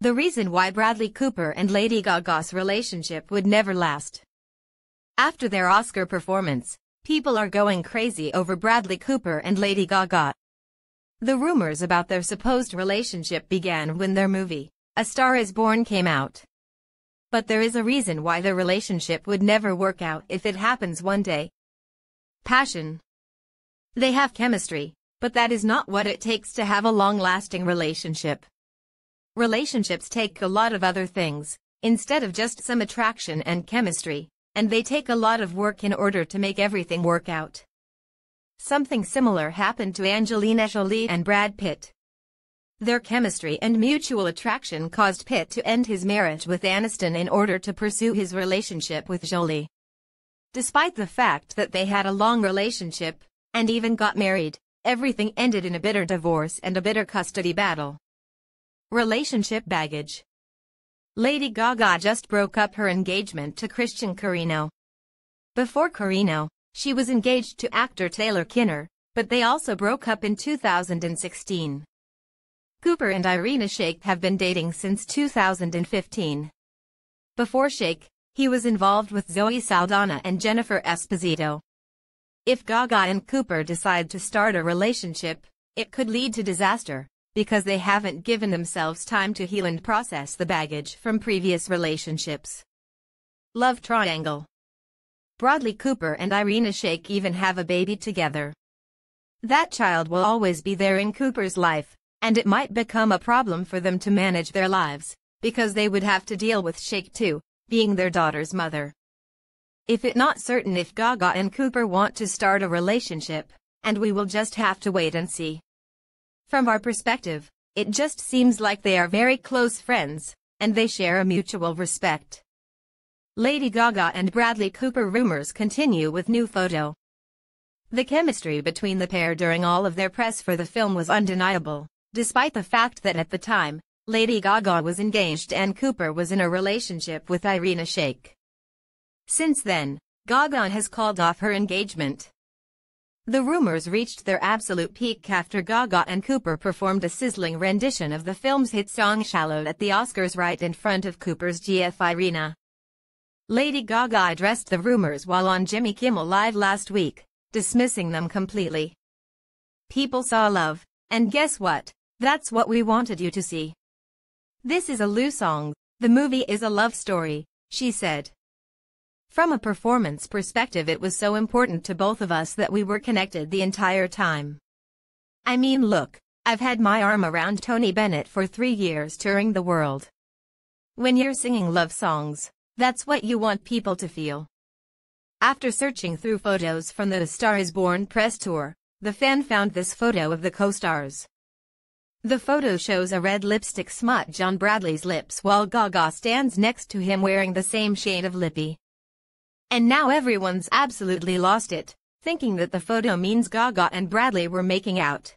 The reason why Bradley Cooper and Lady Gaga's relationship would never last. After their Oscar performance, people are going crazy over Bradley Cooper and Lady Gaga. The rumors about their supposed relationship began when their movie, A Star is Born came out. But there is a reason why their relationship would never work out if it happens one day. Passion. They have chemistry, but that is not what it takes to have a long-lasting relationship. Relationships take a lot of other things, instead of just some attraction and chemistry, and they take a lot of work in order to make everything work out. Something similar happened to Angelina Jolie and Brad Pitt. Their chemistry and mutual attraction caused Pitt to end his marriage with Aniston in order to pursue his relationship with Jolie. Despite the fact that they had a long relationship, and even got married, everything ended in a bitter divorce and a bitter custody battle. Relationship baggage. Lady Gaga just broke up her engagement to Christian Carino. Before Carino, she was engaged to actor Taylor Kinner, but they also broke up in 2016. Cooper and Irina Shayk have been dating since 2015. Before Shayk, he was involved with Zoe Saldana and Jennifer Esposito. If Gaga and Cooper decide to start a relationship, it could lead to disaster because they haven't given themselves time to heal and process the baggage from previous relationships. Love Triangle Bradley Cooper and Irina Shayk even have a baby together. That child will always be there in Cooper's life, and it might become a problem for them to manage their lives, because they would have to deal with Shayk too, being their daughter's mother. If it not certain if Gaga and Cooper want to start a relationship, and we will just have to wait and see. From our perspective, it just seems like they are very close friends, and they share a mutual respect. Lady Gaga and Bradley Cooper rumors continue with new photo. The chemistry between the pair during all of their press for the film was undeniable, despite the fact that at the time, Lady Gaga was engaged and Cooper was in a relationship with Irina Shayk. Since then, Gaga has called off her engagement. The rumors reached their absolute peak after Gaga and Cooper performed a sizzling rendition of the film's hit song Shallow at the Oscars right in front of Cooper's GF Arena. Lady Gaga addressed the rumors while on Jimmy Kimmel Live last week, dismissing them completely. People saw love, and guess what? That's what we wanted you to see. This is a Lou song, the movie is a love story, she said. From a performance perspective it was so important to both of us that we were connected the entire time. I mean look, I've had my arm around Tony Bennett for three years touring the world. When you're singing love songs, that's what you want people to feel. After searching through photos from the Star is Born press tour, the fan found this photo of the co-stars. The photo shows a red lipstick smudge on Bradley's lips while Gaga stands next to him wearing the same shade of lippy. And now everyone's absolutely lost it, thinking that the photo means Gaga and Bradley were making out.